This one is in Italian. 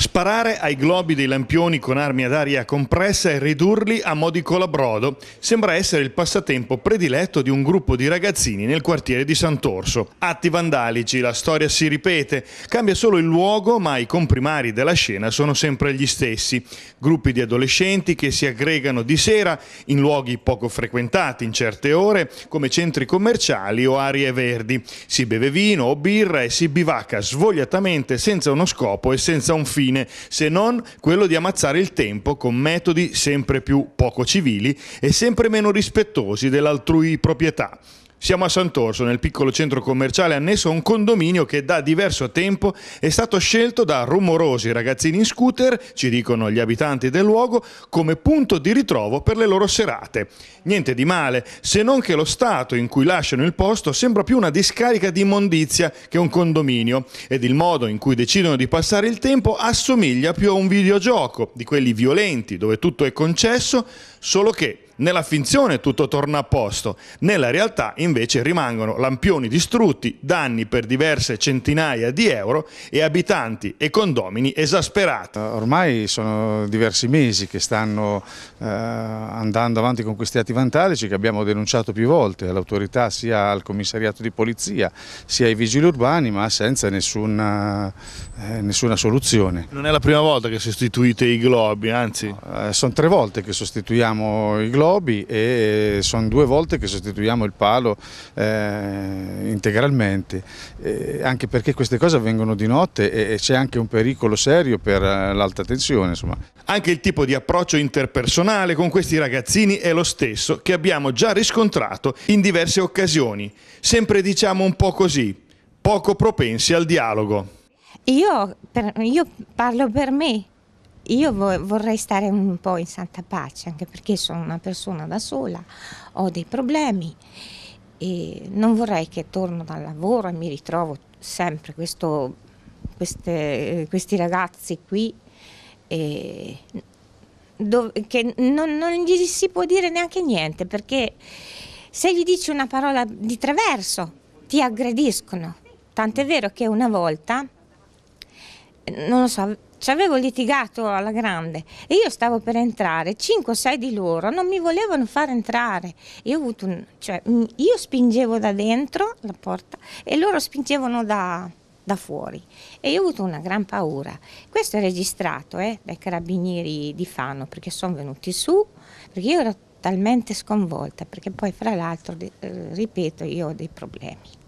Sparare ai globi dei lampioni con armi ad aria compressa e ridurli a modi colabrodo sembra essere il passatempo prediletto di un gruppo di ragazzini nel quartiere di Sant'Orso. Atti vandalici, la storia si ripete, cambia solo il luogo ma i comprimari della scena sono sempre gli stessi. Gruppi di adolescenti che si aggregano di sera in luoghi poco frequentati in certe ore come centri commerciali o aree verdi. Si beve vino o birra e si bivacca svogliatamente senza uno scopo e senza un filo fine se non quello di ammazzare il tempo con metodi sempre più poco civili e sempre meno rispettosi dell'altrui proprietà. Siamo a Sant'Orso, nel piccolo centro commerciale annesso a un condominio che da diverso tempo è stato scelto da rumorosi ragazzini in scooter, ci dicono gli abitanti del luogo, come punto di ritrovo per le loro serate. Niente di male, se non che lo stato in cui lasciano il posto sembra più una discarica di immondizia che un condominio ed il modo in cui decidono di passare il tempo assomiglia più a un videogioco, di quelli violenti dove tutto è concesso, solo che nella finzione tutto torna a posto, nella realtà invece rimangono lampioni distrutti, danni per diverse centinaia di euro e abitanti e condomini esasperati. Eh, ormai sono diversi mesi che stanno eh, andando avanti con questi atti vantaggi che abbiamo denunciato più volte all'autorità sia al commissariato di polizia sia ai vigili urbani ma senza nessuna, eh, eh, nessuna soluzione. Non è la prima volta che sostituite i globi, anzi? No, eh, sono tre volte che sostituiamo i globi lobby e sono due volte che sostituiamo il palo eh, integralmente, eh, anche perché queste cose avvengono di notte e, e c'è anche un pericolo serio per eh, l'alta tensione. Insomma. Anche il tipo di approccio interpersonale con questi ragazzini è lo stesso che abbiamo già riscontrato in diverse occasioni, sempre diciamo un po' così, poco propensi al dialogo. io, per, io parlo per me, io vo- vorrei stare un po' in santa pace, anche perché sono una persona da sola, ho dei problemi e non vorrei che torno dal lavoro e mi ritrovo sempre questo, queste, questi ragazzi qui. E, dove, che non, non gli si può dire neanche niente perché se gli dici una parola di traverso ti aggrediscono. Tant'è vero che una volta, non lo so, ci avevo litigato alla grande e io stavo per entrare, 5 o 6 di loro non mi volevano far entrare. Io, un, cioè, io spingevo da dentro la porta e loro spingevano da, da, fuori e io ho avuto una gran paura. Questo è registrato eh, dai carabinieri di Fano perché sono venuti su, perché io ero talmente sconvolta, perché poi fra l'altro, eh, ripeto, io ho dei problemi.